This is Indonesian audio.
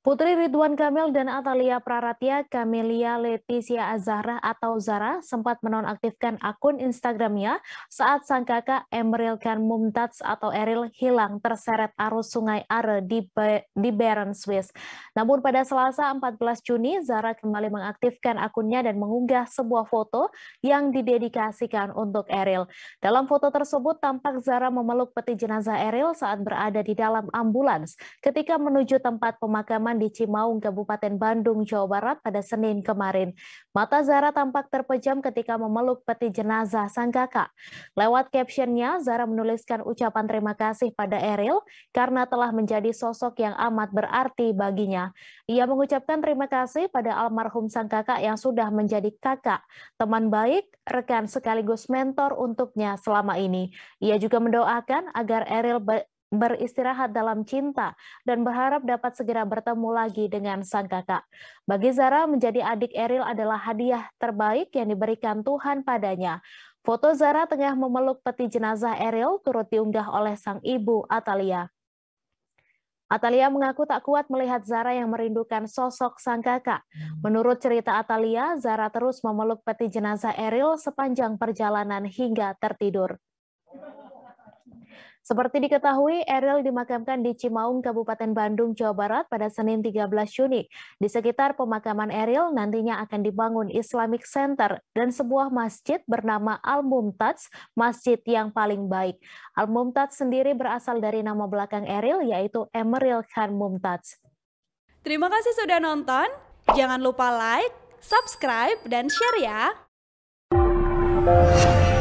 Putri Ridwan Kamil dan Atalia Praratia Kamelia Leticia Azahra atau Zara sempat menonaktifkan akun Instagramnya saat sang kakak Emeril Khan Mumtaz atau Eril hilang terseret arus sungai Are di, Be di Beren, Swiss. Namun pada selasa 14 Juni, Zara kembali mengaktifkan akunnya dan mengunggah sebuah foto yang didedikasikan untuk Eril. Dalam foto tersebut, tampak Zara memeluk peti jenazah Eril saat berada di dalam ambulans ketika menuju tempat pemakaman pemakaman di Cimaung, Kabupaten Bandung, Jawa Barat pada Senin kemarin. Mata Zara tampak terpejam ketika memeluk peti jenazah sang kakak. Lewat captionnya, Zara menuliskan ucapan terima kasih pada Eril karena telah menjadi sosok yang amat berarti baginya. Ia mengucapkan terima kasih pada almarhum sang kakak yang sudah menjadi kakak, teman baik, rekan sekaligus mentor untuknya selama ini. Ia juga mendoakan agar Eril beristirahat dalam cinta dan berharap dapat segera bertemu lagi dengan sang kakak. Bagi Zara, menjadi adik Eril adalah hadiah terbaik yang diberikan Tuhan padanya. Foto Zara tengah memeluk peti jenazah Eril turut diunggah oleh sang ibu Atalia. Atalia mengaku tak kuat melihat Zara yang merindukan sosok sang kakak. Menurut cerita Atalia, Zara terus memeluk peti jenazah Eril sepanjang perjalanan hingga tertidur. Seperti diketahui, Eril dimakamkan di Cimaung, Kabupaten Bandung, Jawa Barat pada Senin 13 Juni. Di sekitar pemakaman Eril nantinya akan dibangun Islamic Center dan sebuah masjid bernama Al-Mumtaz, masjid yang paling baik. Al-Mumtaz sendiri berasal dari nama belakang Eril yaitu Emeril Khan Mumtaz. Terima kasih sudah nonton. Jangan lupa like, subscribe, dan share ya.